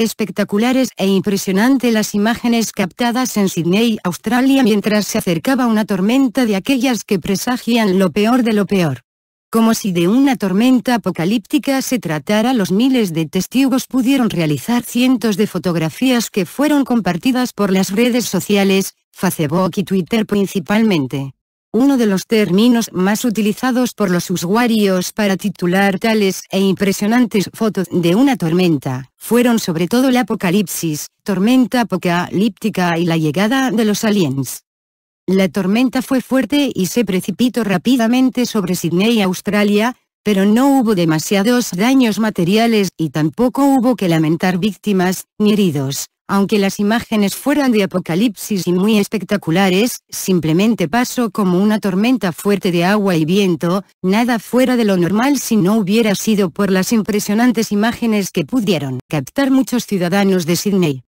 Espectaculares e impresionantes las imágenes captadas en Sydney, Australia mientras se acercaba una tormenta de aquellas que presagian lo peor de lo peor. Como si de una tormenta apocalíptica se tratara los miles de testigos pudieron realizar cientos de fotografías que fueron compartidas por las redes sociales, Facebook y Twitter principalmente uno de los términos más utilizados por los usuarios para titular tales e impresionantes fotos de una tormenta, fueron sobre todo el apocalipsis, tormenta apocalíptica y la llegada de los aliens. La tormenta fue fuerte y se precipitó rápidamente sobre Sydney, Australia, pero no hubo demasiados daños materiales y tampoco hubo que lamentar víctimas, ni heridos, aunque las imágenes fueran de apocalipsis y muy espectaculares, simplemente pasó como una tormenta fuerte de agua y viento, nada fuera de lo normal si no hubiera sido por las impresionantes imágenes que pudieron captar muchos ciudadanos de Sydney.